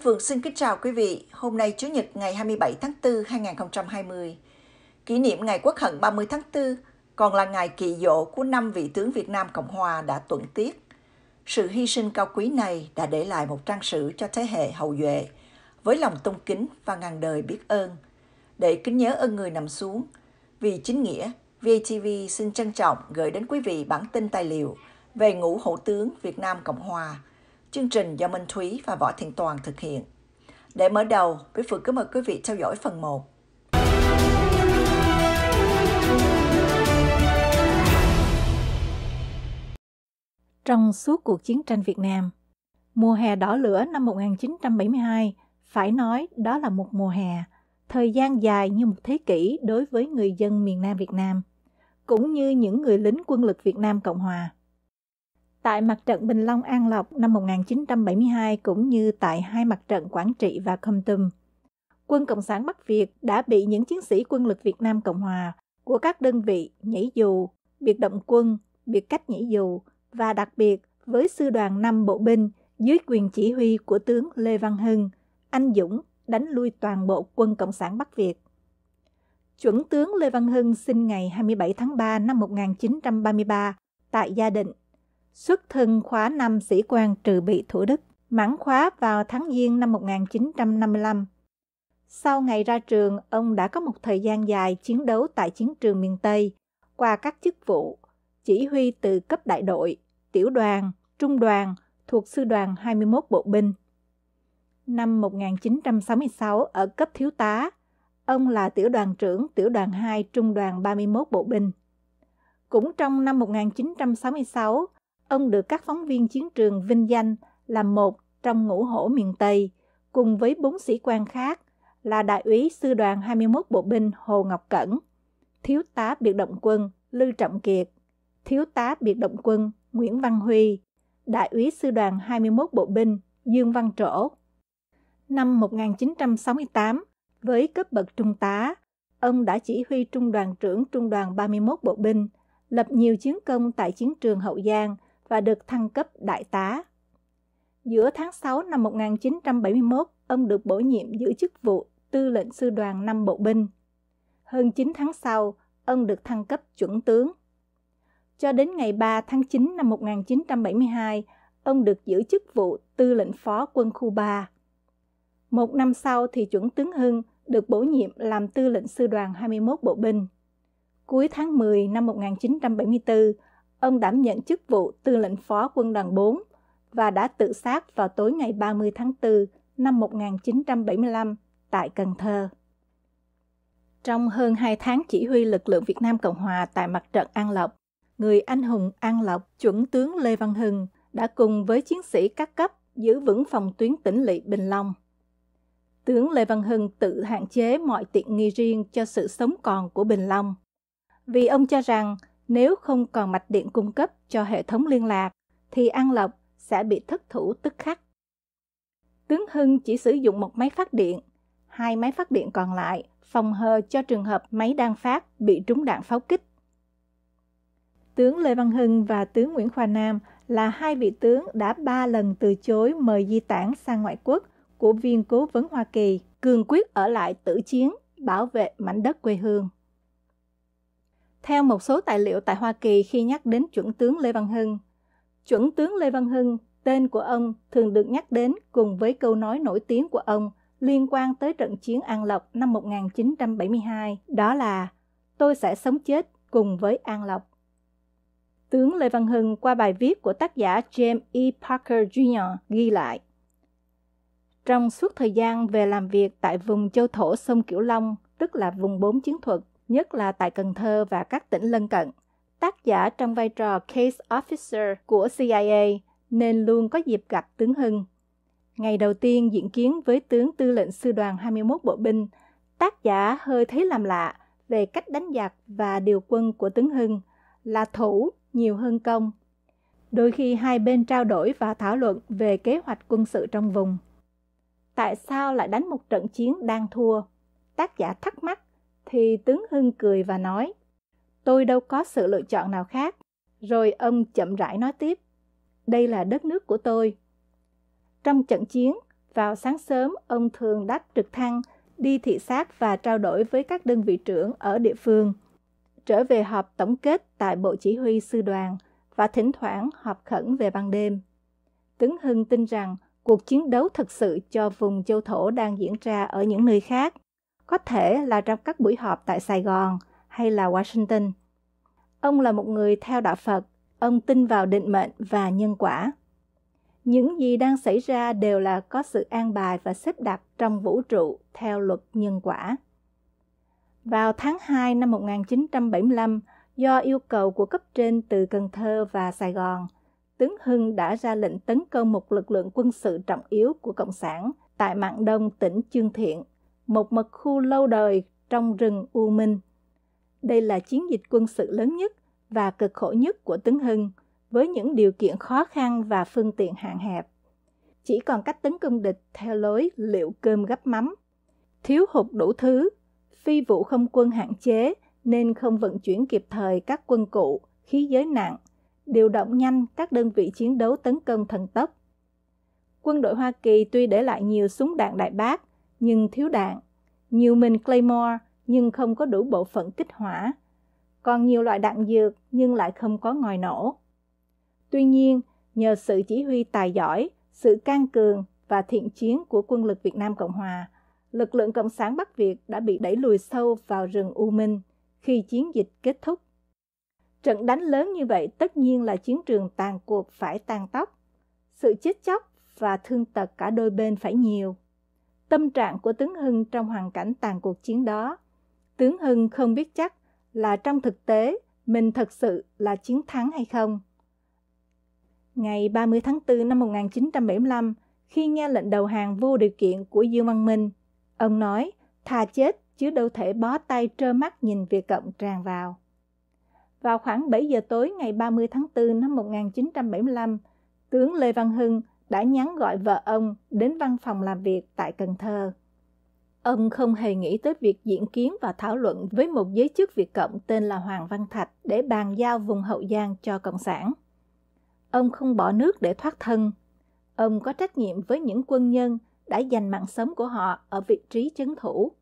Bích Phương xin kính chào quý vị. Hôm nay Chủ nhật ngày 27 tháng 4 2020, kỷ niệm ngày Quốc hận 30 tháng 4 còn là ngày kỳ dỗ của năm vị tướng Việt Nam Cộng Hòa đã tuẫn tiết. Sự hy sinh cao quý này đã để lại một trang sử cho thế hệ hậu duệ với lòng tôn kính và ngàn đời biết ơn. Để kính nhớ ơn người nằm xuống, vì chính nghĩa, VTV xin trân trọng gửi đến quý vị bản tin tài liệu về ngũ hộ tướng Việt Nam Cộng Hòa – chương trình do Minh Thúy và Võ Thiện Toàn thực hiện. Để mở đầu, Quý Phượng kính mời quý vị theo dõi phần 1. Trong suốt cuộc chiến tranh Việt Nam, mùa hè đỏ lửa năm 1972 phải nói đó là một mùa hè, thời gian dài như một thế kỷ đối với người dân miền Nam Việt Nam, cũng như những người lính quân lực Việt Nam Cộng Hòa. Tại mặt trận Bình Long An Lộc năm 1972 cũng như tại hai mặt trận Quảng Trị và Khâm Tum, quân Cộng sản Bắc Việt đã bị những chiến sĩ quân lực Việt Nam Cộng Hòa của các đơn vị nhảy dù, biệt động quân, biệt cách nhảy dù và đặc biệt với sư đoàn 5 bộ binh dưới quyền chỉ huy của tướng Lê Văn Hưng, anh Dũng đánh lui toàn bộ quân Cộng sản Bắc Việt. Chuẩn tướng Lê Văn Hưng sinh ngày 27 tháng 3 năm 1933 tại Gia Định, xuất thân khóa năm sĩ quan trừ bị Thủ Đức, mãn khóa vào tháng Giêng năm 1955. Sau ngày ra trường, ông đã có một thời gian dài chiến đấu tại chiến trường miền Tây qua các chức vụ chỉ huy từ cấp đại đội, tiểu đoàn, trung đoàn thuộc sư đoàn 21 bộ binh. Năm 1966 ở cấp thiếu tá, ông là tiểu đoàn trưởng tiểu đoàn 2 trung đoàn 31 bộ binh. Cũng trong năm 1966, ông được các phóng viên chiến trường vinh danh là một trong ngũ hổ miền Tây, cùng với bốn sĩ quan khác là Đại úy Sư đoàn 21 Bộ binh Hồ Ngọc Cẩn, Thiếu tá Biệt động quân Lư Trọng Kiệt, Thiếu tá Biệt động quân Nguyễn Văn Huy, Đại úy Sư đoàn 21 Bộ binh Dương Văn Trổ. Năm 1968, với cấp bậc trung tá, ông đã chỉ huy trung đoàn trưởng trung đoàn 31 bộ binh, lập nhiều chiến công tại chiến trường Hậu Giang – và được thăng cấp đại tá. Giữa tháng 6 năm 1971, ông được bổ nhiệm giữ chức vụ tư lệnh sư đoàn 5 bộ binh. Hơn 9 tháng sau, ông được thăng cấp chuẩn tướng. Cho đến ngày 3 tháng 9 năm 1972, ông được giữ chức vụ tư lệnh phó quân khu 3. Một năm sau thì chuẩn tướng Hưng được bổ nhiệm làm tư lệnh sư đoàn 21 bộ binh. Cuối tháng 10 năm 1974, ông đảm nhận chức vụ tư lệnh phó quân đoàn 4 và đã tự sát vào tối ngày 30 tháng 4 năm 1975 tại Cần Thơ. Trong hơn 2 tháng chỉ huy lực lượng Việt Nam Cộng Hòa tại mặt trận An Lộc, người anh hùng An Lộc chuẩn tướng Lê Văn Hưng đã cùng với chiến sĩ các cấp giữ vững phòng tuyến tỉnh lỵ Bình Long. Tướng Lê Văn Hưng tự hạn chế mọi tiện nghi riêng cho sự sống còn của Bình Long. Vì ông cho rằng nếu không còn mạch điện cung cấp cho hệ thống liên lạc, thì An Lộc sẽ bị thất thủ tức khắc. Tướng Hưng chỉ sử dụng một máy phát điện, hai máy phát điện còn lại phòng hờ cho trường hợp máy đang phát bị trúng đạn pháo kích. Tướng Lê Văn Hưng và tướng Nguyễn Khoa Nam là hai vị tướng đã ba lần từ chối mời di tản sang ngoại quốc của viên cố vấn Hoa Kỳ, cường quyết ở lại tử chiến, bảo vệ mảnh đất quê hương. Theo một số tài liệu tại Hoa Kỳ khi nhắc đến chuẩn tướng Lê Văn Hưng, chuẩn tướng Lê Văn Hưng, tên của ông thường được nhắc đến cùng với câu nói nổi tiếng của ông liên quan tới trận chiến An Lộc năm 1972, đó là Tôi sẽ sống chết cùng với An Lộc. Tướng Lê Văn Hưng qua bài viết của tác giả James E. Parker Jr. ghi lại. Trong suốt thời gian về làm việc tại vùng châu thổ sông Kiểu Long, tức là vùng 4 chiến thuật, nhất là tại Cần Thơ và các tỉnh lân cận. Tác giả trong vai trò case officer của CIA nên luôn có dịp gặp tướng Hưng. Ngày đầu tiên diễn kiến với tướng tư lệnh sư đoàn 21 bộ binh, tác giả hơi thấy làm lạ về cách đánh giặc và điều quân của tướng Hưng là thủ nhiều hơn công. Đôi khi hai bên trao đổi và thảo luận về kế hoạch quân sự trong vùng. Tại sao lại đánh một trận chiến đang thua? Tác giả thắc mắc thì tướng Hưng cười và nói, tôi đâu có sự lựa chọn nào khác. Rồi ông chậm rãi nói tiếp, đây là đất nước của tôi. Trong trận chiến, vào sáng sớm ông thường đách trực thăng, đi thị xác và trao đổi với các đơn vị trưởng ở địa phương. Trở về họp tổng kết tại Bộ Chỉ huy Sư đoàn và thỉnh thoảng họp khẩn về ban đêm. Tướng Hưng tin rằng cuộc chiến đấu thực sự cho vùng châu thổ đang diễn ra ở những nơi khác có thể là trong các buổi họp tại Sài Gòn hay là Washington. Ông là một người theo đạo Phật, ông tin vào định mệnh và nhân quả. Những gì đang xảy ra đều là có sự an bài và xếp đặt trong vũ trụ theo luật nhân quả. Vào tháng 2 năm 1975, do yêu cầu của cấp trên từ Cần Thơ và Sài Gòn, tướng Hưng đã ra lệnh tấn công một lực lượng quân sự trọng yếu của Cộng sản tại mạng đông tỉnh Chương Thiện một mật khu lâu đời trong rừng U Minh. Đây là chiến dịch quân sự lớn nhất và cực khổ nhất của Tấn Hưng, với những điều kiện khó khăn và phương tiện hạn hẹp. Chỉ còn cách tấn công địch theo lối liệu cơm gấp mắm. Thiếu hụt đủ thứ, phi vụ không quân hạn chế nên không vận chuyển kịp thời các quân cụ, khí giới nặng, điều động nhanh các đơn vị chiến đấu tấn công thần tốc. Quân đội Hoa Kỳ tuy để lại nhiều súng đạn đại bác, nhưng thiếu đạn, nhiều mình Claymore nhưng không có đủ bộ phận kích hỏa, còn nhiều loại đạn dược nhưng lại không có ngòi nổ. Tuy nhiên, nhờ sự chỉ huy tài giỏi, sự can cường và thiện chiến của quân lực Việt Nam Cộng Hòa, lực lượng Cộng sản Bắc Việt đã bị đẩy lùi sâu vào rừng U Minh khi chiến dịch kết thúc. Trận đánh lớn như vậy tất nhiên là chiến trường tàn cuộc phải tan tóc. Sự chết chóc và thương tật cả đôi bên phải nhiều tâm trạng của tướng Hưng trong hoàn cảnh tàn cuộc chiến đó. Tướng Hưng không biết chắc là trong thực tế mình thật sự là chiến thắng hay không. Ngày 30 tháng 4 năm 1975, khi nghe lệnh đầu hàng vô điều kiện của Dương Văn Minh, ông nói thà chết chứ đâu thể bó tay trơ mắt nhìn Việt Cộng tràn vào. Vào khoảng 7 giờ tối ngày 30 tháng 4 năm 1975, tướng Lê Văn Hưng đã nhắn gọi vợ ông đến văn phòng làm việc tại Cần Thơ. Ông không hề nghĩ tới việc diễn kiến và thảo luận với một giới chức Việt Cộng tên là Hoàng Văn Thạch để bàn giao vùng Hậu Giang cho Cộng sản. Ông không bỏ nước để thoát thân. Ông có trách nhiệm với những quân nhân đã giành mạng sống của họ ở vị trí chấn thủ.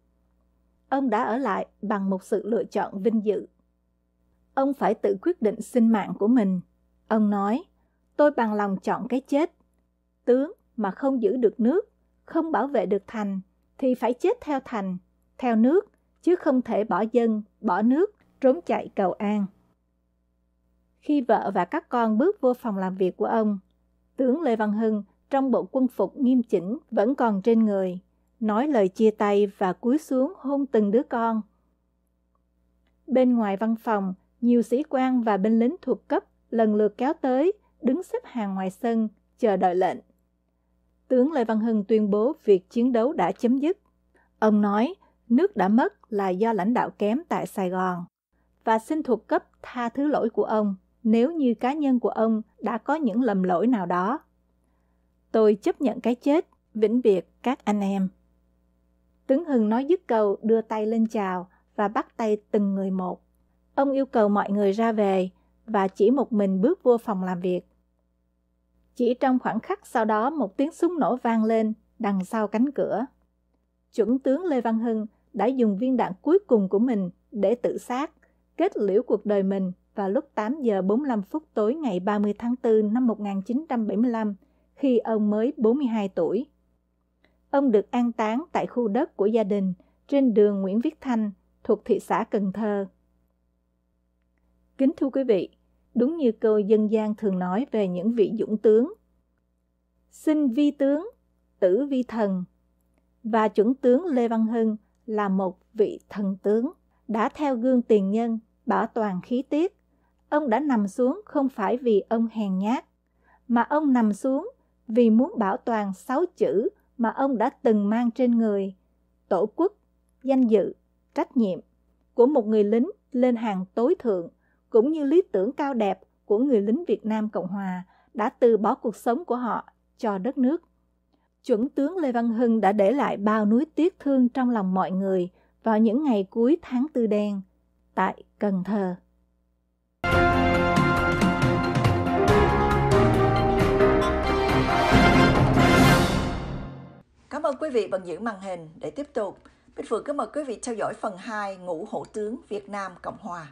Ông đã ở lại bằng một sự lựa chọn vinh dự. Ông phải tự quyết định sinh mạng của mình. Ông nói, tôi bằng lòng chọn cái chết tướng mà không giữ được nước, không bảo vệ được thành thì phải chết theo thành, theo nước chứ không thể bỏ dân, bỏ nước, trốn chạy cầu an. Khi vợ và các con bước vô phòng làm việc của ông, tướng Lê Văn Hưng trong bộ quân phục nghiêm chỉnh vẫn còn trên người, nói lời chia tay và cúi xuống hôn từng đứa con. Bên ngoài văn phòng, nhiều sĩ quan và binh lính thuộc cấp lần lượt kéo tới, đứng xếp hàng ngoài sân, chờ đợi lệnh tướng Lê Văn Hưng tuyên bố việc chiến đấu đã chấm dứt. Ông nói, nước đã mất là do lãnh đạo kém tại Sài Gòn và xin thuộc cấp tha thứ lỗi của ông nếu như cá nhân của ông đã có những lầm lỗi nào đó. Tôi chấp nhận cái chết, vĩnh biệt các anh em. Tướng Hưng nói dứt câu đưa tay lên chào và bắt tay từng người một. Ông yêu cầu mọi người ra về và chỉ một mình bước vô phòng làm việc. Chỉ trong khoảng khắc sau đó một tiếng súng nổ vang lên đằng sau cánh cửa. Chuẩn tướng Lê Văn Hưng đã dùng viên đạn cuối cùng của mình để tự sát, kết liễu cuộc đời mình vào lúc 8 giờ 45 phút tối ngày 30 tháng 4 năm 1975 khi ông mới 42 tuổi. Ông được an táng tại khu đất của gia đình trên đường Nguyễn Viết Thanh thuộc thị xã Cần Thơ. Kính thưa quý vị, đúng như câu dân gian thường nói về những vị dũng tướng. Sinh vi tướng, tử vi thần, và chuẩn tướng Lê Văn Hưng là một vị thần tướng, đã theo gương tiền nhân, bảo toàn khí tiết. Ông đã nằm xuống không phải vì ông hèn nhát, mà ông nằm xuống vì muốn bảo toàn sáu chữ mà ông đã từng mang trên người, tổ quốc, danh dự, trách nhiệm của một người lính lên hàng tối thượng cũng như lý tưởng cao đẹp của người lính Việt Nam Cộng Hòa đã từ bỏ cuộc sống của họ cho đất nước. Chuẩn tướng Lê Văn Hưng đã để lại bao núi tiếc thương trong lòng mọi người vào những ngày cuối tháng Tư Đen tại Cần Thơ. Cảm ơn quý vị vẫn giữ màn hình để tiếp tục. Bích Phượng kính mời quý vị theo dõi phần 2 Ngũ Hổ Tướng Việt Nam Cộng Hòa.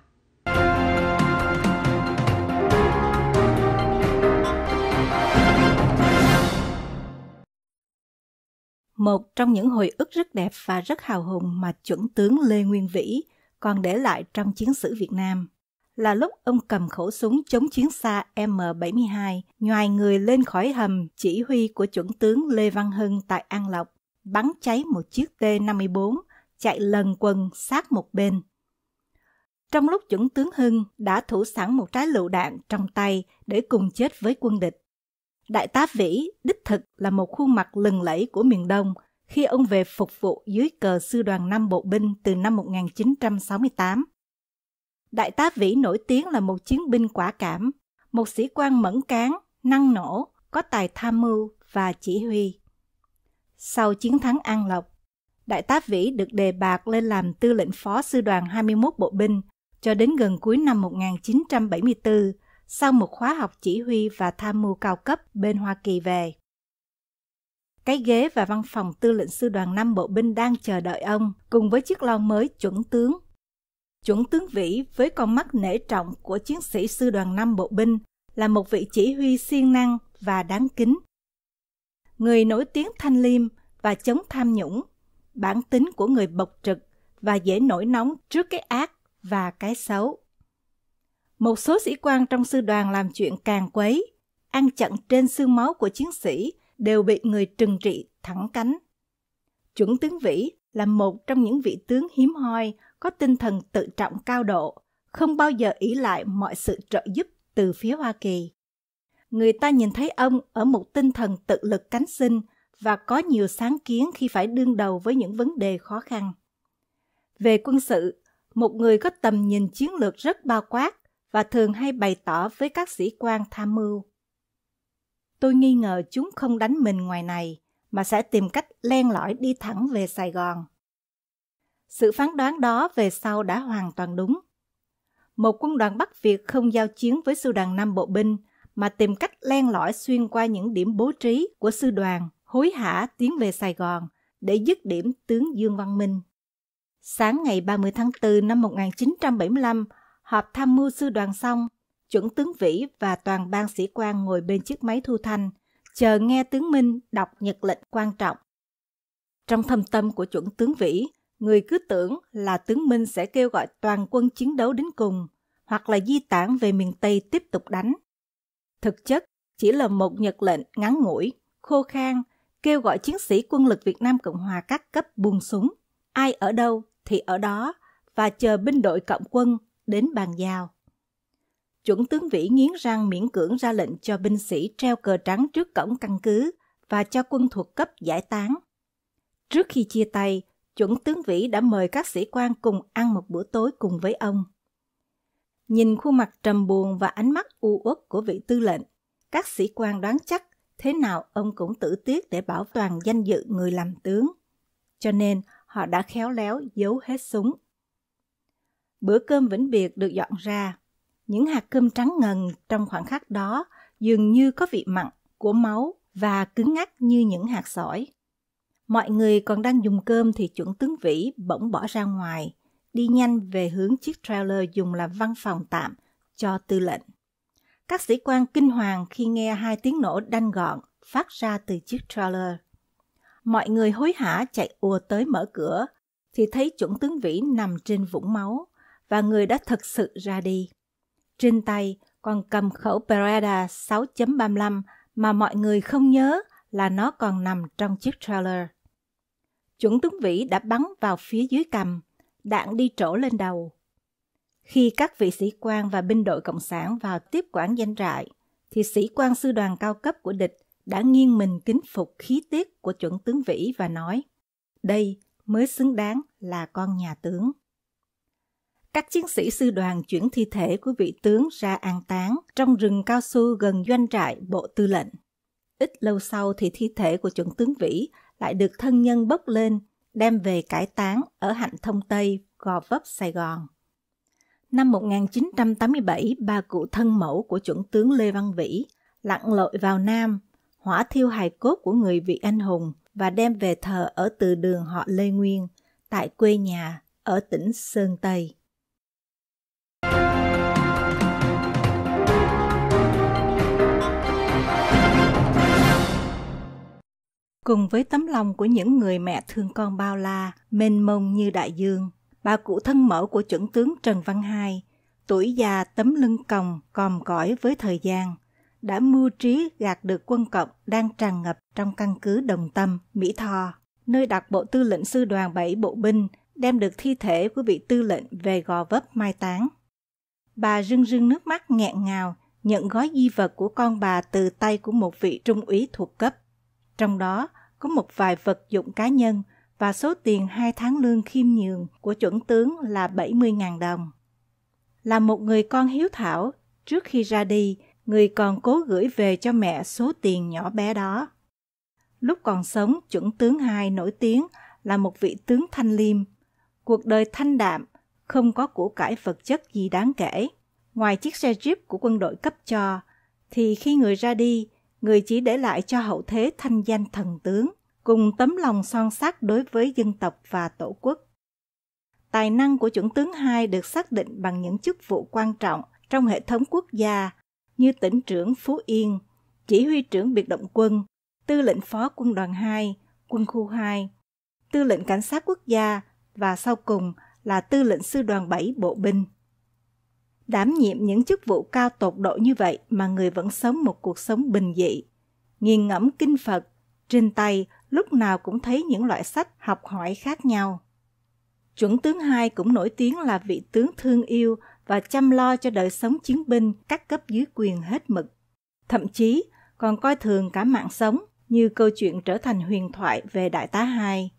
một trong những hồi ức rất đẹp và rất hào hùng mà chuẩn tướng Lê Nguyên Vĩ còn để lại trong chiến sử Việt Nam là lúc ông cầm khẩu súng chống chiến xa M72, nhoài người lên khỏi hầm chỉ huy của chuẩn tướng Lê Văn Hưng tại An Lộc, bắn cháy một chiếc T-54, chạy lần quần sát một bên. Trong lúc chuẩn tướng Hưng đã thủ sẵn một trái lựu đạn trong tay để cùng chết với quân địch, Đại tá Vĩ đích thực là một khuôn mặt lừng lẫy của miền Đông khi ông về phục vụ dưới cờ sư đoàn 5 bộ binh từ năm 1968. Đại tá Vĩ nổi tiếng là một chiến binh quả cảm, một sĩ quan mẫn cán, năng nổ, có tài tham mưu và chỉ huy. Sau chiến thắng An Lộc, Đại tá Vĩ được đề bạt lên làm tư lệnh phó sư đoàn 21 bộ binh cho đến gần cuối năm 1974 sau một khóa học chỉ huy và tham mưu cao cấp bên Hoa Kỳ về. Cái ghế và văn phòng tư lệnh sư đoàn 5 bộ binh đang chờ đợi ông cùng với chiếc lao mới chuẩn tướng. Chuẩn tướng Vĩ với con mắt nể trọng của chiến sĩ sư đoàn 5 bộ binh là một vị chỉ huy siêng năng và đáng kính. Người nổi tiếng thanh liêm và chống tham nhũng, bản tính của người bộc trực và dễ nổi nóng trước cái ác và cái xấu. Một số sĩ quan trong sư đoàn làm chuyện càng quấy, ăn chặn trên xương máu của chiến sĩ đều bị người trừng trị thẳng cánh. Chuẩn tướng Vĩ là một trong những vị tướng hiếm hoi có tinh thần tự trọng cao độ, không bao giờ ý lại mọi sự trợ giúp từ phía Hoa Kỳ. Người ta nhìn thấy ông ở một tinh thần tự lực cánh sinh và có nhiều sáng kiến khi phải đương đầu với những vấn đề khó khăn. Về quân sự, một người có tầm nhìn chiến lược rất bao quát, và thường hay bày tỏ với các sĩ quan tham mưu. Tôi nghi ngờ chúng không đánh mình ngoài này, mà sẽ tìm cách len lỏi đi thẳng về Sài Gòn. Sự phán đoán đó về sau đã hoàn toàn đúng. Một quân đoàn Bắc Việt không giao chiến với sư đoàn 5 bộ binh, mà tìm cách len lỏi xuyên qua những điểm bố trí của sư đoàn, hối hả tiến về Sài Gòn để dứt điểm tướng Dương Văn Minh. Sáng ngày 30 tháng 4 năm 1975, họp tham mưu sư đoàn xong, chuẩn tướng Vĩ và toàn ban sĩ quan ngồi bên chiếc máy thu thanh, chờ nghe tướng Minh đọc nhật lệnh quan trọng. Trong thâm tâm của chuẩn tướng Vĩ, người cứ tưởng là tướng Minh sẽ kêu gọi toàn quân chiến đấu đến cùng, hoặc là di tản về miền Tây tiếp tục đánh. Thực chất, chỉ là một nhật lệnh ngắn ngủi, khô khan kêu gọi chiến sĩ quân lực Việt Nam Cộng Hòa các cấp buông súng. Ai ở đâu thì ở đó, và chờ binh đội cộng quân đến bàn giao. Chuẩn tướng Vĩ nghiến răng miễn cưỡng ra lệnh cho binh sĩ treo cờ trắng trước cổng căn cứ và cho quân thuộc cấp giải tán. Trước khi chia tay, chuẩn tướng Vĩ đã mời các sĩ quan cùng ăn một bữa tối cùng với ông. Nhìn khuôn mặt trầm buồn và ánh mắt u uất của vị tư lệnh, các sĩ quan đoán chắc thế nào ông cũng tử tiết để bảo toàn danh dự người làm tướng. Cho nên họ đã khéo léo giấu hết súng Bữa cơm vĩnh biệt được dọn ra. Những hạt cơm trắng ngần trong khoảng khắc đó dường như có vị mặn của máu và cứng ngắc như những hạt sỏi. Mọi người còn đang dùng cơm thì chuẩn tướng vĩ bỗng bỏ ra ngoài, đi nhanh về hướng chiếc trailer dùng làm văn phòng tạm cho tư lệnh. Các sĩ quan kinh hoàng khi nghe hai tiếng nổ đanh gọn phát ra từ chiếc trailer. Mọi người hối hả chạy ùa tới mở cửa, thì thấy chuẩn tướng vĩ nằm trên vũng máu, và người đã thực sự ra đi. Trên tay còn cầm khẩu Beretta 6.35 mà mọi người không nhớ là nó còn nằm trong chiếc trailer. Chuẩn tướng vĩ đã bắn vào phía dưới cầm, đạn đi trổ lên đầu. Khi các vị sĩ quan và binh đội Cộng sản vào tiếp quản danh trại, thì sĩ quan sư đoàn cao cấp của địch đã nghiêng mình kính phục khí tiết của chuẩn tướng vĩ và nói đây mới xứng đáng là con nhà tướng các chiến sĩ sư đoàn chuyển thi thể của vị tướng ra an táng trong rừng cao su gần doanh trại bộ tư lệnh. Ít lâu sau thì thi thể của chuẩn tướng Vĩ lại được thân nhân bốc lên, đem về cải táng ở Hạnh Thông Tây, Gò Vấp, Sài Gòn. Năm 1987, ba cụ thân mẫu của chuẩn tướng Lê Văn Vĩ lặn lội vào Nam, hỏa thiêu hài cốt của người vị anh hùng và đem về thờ ở từ đường họ Lê Nguyên tại quê nhà ở tỉnh Sơn Tây. Cùng với tấm lòng của những người mẹ thương con bao la, mênh mông như đại dương, bà cụ thân mẫu của chuẩn tướng Trần Văn Hai, tuổi già tấm lưng còng, còm cõi với thời gian, đã mưu trí gạt được quân cộng đang tràn ngập trong căn cứ Đồng Tâm, Mỹ Tho, nơi đặt Bộ Tư lệnh Sư đoàn 7 Bộ binh đem được thi thể của vị tư lệnh về gò vấp mai táng. Bà rưng rưng nước mắt nghẹn ngào nhận gói di vật của con bà từ tay của một vị trung úy thuộc cấp. Trong đó, có một vài vật dụng cá nhân và số tiền hai tháng lương khiêm nhường của chuẩn tướng là 70.000 đồng. Là một người con hiếu thảo, trước khi ra đi, người còn cố gửi về cho mẹ số tiền nhỏ bé đó. Lúc còn sống, chuẩn tướng hai nổi tiếng là một vị tướng thanh liêm. Cuộc đời thanh đạm, không có của cải vật chất gì đáng kể. Ngoài chiếc xe Jeep của quân đội cấp cho, thì khi người ra đi, người chỉ để lại cho hậu thế thanh danh thần tướng, cùng tấm lòng son sắc đối với dân tộc và tổ quốc. Tài năng của chuẩn tướng hai được xác định bằng những chức vụ quan trọng trong hệ thống quốc gia như tỉnh trưởng Phú Yên, chỉ huy trưởng biệt động quân, tư lệnh phó quân đoàn 2, quân khu 2, tư lệnh cảnh sát quốc gia và sau cùng là tư lệnh sư đoàn 7 bộ binh đảm nhiệm những chức vụ cao tột độ như vậy mà người vẫn sống một cuộc sống bình dị. Nghiền ngẫm kinh Phật, trên tay lúc nào cũng thấy những loại sách học hỏi khác nhau. Chuẩn tướng hai cũng nổi tiếng là vị tướng thương yêu và chăm lo cho đời sống chiến binh các cấp dưới quyền hết mực. Thậm chí còn coi thường cả mạng sống như câu chuyện trở thành huyền thoại về Đại tá Hai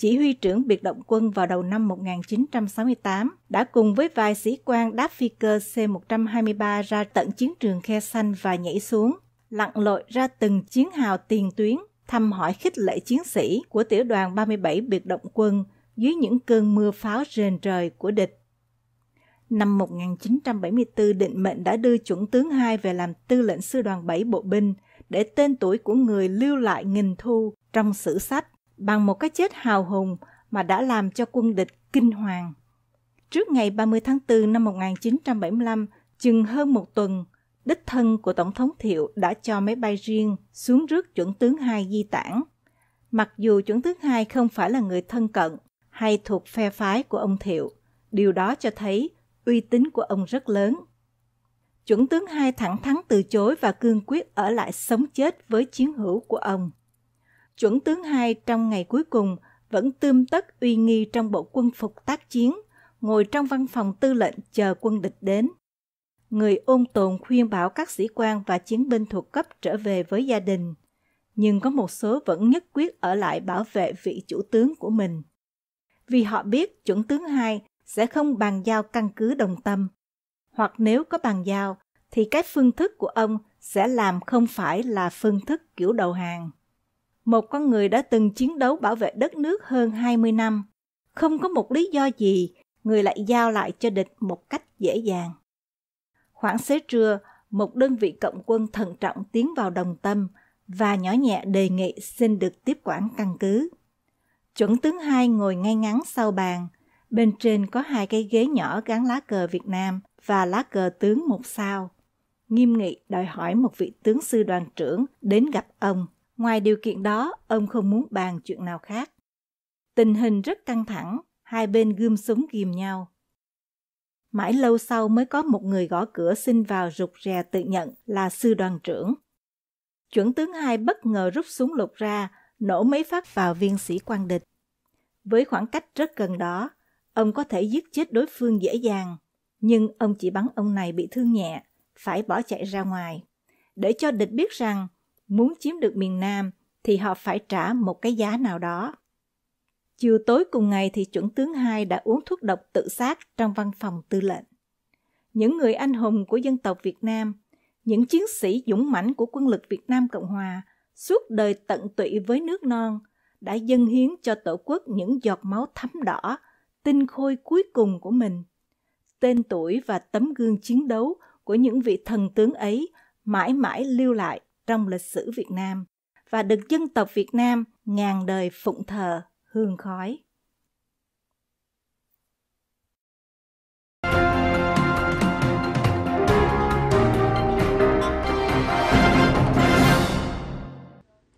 chỉ huy trưởng biệt động quân vào đầu năm 1968, đã cùng với vài sĩ quan đáp phi cơ C-123 ra tận chiến trường Khe Sanh và nhảy xuống, lặn lội ra từng chiến hào tiền tuyến, thăm hỏi khích lệ chiến sĩ của tiểu đoàn 37 biệt động quân dưới những cơn mưa pháo rền trời của địch. Năm 1974, định mệnh đã đưa chuẩn tướng 2 về làm tư lệnh sư đoàn 7 bộ binh để tên tuổi của người lưu lại nghìn thu trong sử sách bằng một cái chết hào hùng mà đã làm cho quân địch kinh hoàng. Trước ngày 30 tháng 4 năm 1975, chừng hơn một tuần, đích thân của Tổng thống Thiệu đã cho máy bay riêng xuống rước chuẩn tướng hai di tản. Mặc dù chuẩn tướng hai không phải là người thân cận hay thuộc phe phái của ông Thiệu, điều đó cho thấy uy tín của ông rất lớn. Chuẩn tướng hai thẳng thắn từ chối và cương quyết ở lại sống chết với chiến hữu của ông chuẩn tướng hai trong ngày cuối cùng vẫn tươm tất uy nghi trong bộ quân phục tác chiến, ngồi trong văn phòng tư lệnh chờ quân địch đến. Người ôn tồn khuyên bảo các sĩ quan và chiến binh thuộc cấp trở về với gia đình, nhưng có một số vẫn nhất quyết ở lại bảo vệ vị chủ tướng của mình. Vì họ biết chuẩn tướng hai sẽ không bàn giao căn cứ đồng tâm, hoặc nếu có bàn giao thì cái phương thức của ông sẽ làm không phải là phương thức kiểu đầu hàng một con người đã từng chiến đấu bảo vệ đất nước hơn 20 năm. Không có một lý do gì, người lại giao lại cho địch một cách dễ dàng. Khoảng xế trưa, một đơn vị cộng quân thận trọng tiến vào đồng tâm và nhỏ nhẹ đề nghị xin được tiếp quản căn cứ. Chuẩn tướng hai ngồi ngay ngắn sau bàn, bên trên có hai cái ghế nhỏ gắn lá cờ Việt Nam và lá cờ tướng một sao. Nghiêm nghị đòi hỏi một vị tướng sư đoàn trưởng đến gặp ông Ngoài điều kiện đó, ông không muốn bàn chuyện nào khác. Tình hình rất căng thẳng, hai bên gươm súng ghim nhau. Mãi lâu sau mới có một người gõ cửa xin vào rụt rè tự nhận là sư đoàn trưởng. Chuẩn tướng hai bất ngờ rút súng lục ra, nổ mấy phát vào viên sĩ quan địch. Với khoảng cách rất gần đó, ông có thể giết chết đối phương dễ dàng, nhưng ông chỉ bắn ông này bị thương nhẹ, phải bỏ chạy ra ngoài. Để cho địch biết rằng muốn chiếm được miền Nam thì họ phải trả một cái giá nào đó. Chiều tối cùng ngày thì chuẩn tướng hai đã uống thuốc độc tự sát trong văn phòng tư lệnh. Những người anh hùng của dân tộc Việt Nam, những chiến sĩ dũng mãnh của quân lực Việt Nam Cộng Hòa suốt đời tận tụy với nước non đã dâng hiến cho tổ quốc những giọt máu thấm đỏ, tinh khôi cuối cùng của mình. Tên tuổi và tấm gương chiến đấu của những vị thần tướng ấy mãi mãi lưu lại trong lịch sử Việt Nam và được dân tộc Việt Nam ngàn đời phụng thờ hương khói.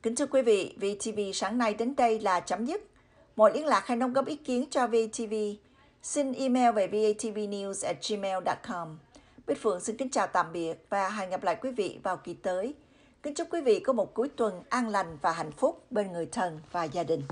Kính thưa quý vị, VTV sáng nay đến đây là chấm dứt. Mọi liên lạc hay đóng góp ý kiến cho VTV, xin email về vatvnews@gmail.com. Bích Phượng xin kính chào tạm biệt và hẹn gặp lại quý vị vào kỳ tới. Kính chúc quý vị có một cuối tuần an lành và hạnh phúc bên người thân và gia đình.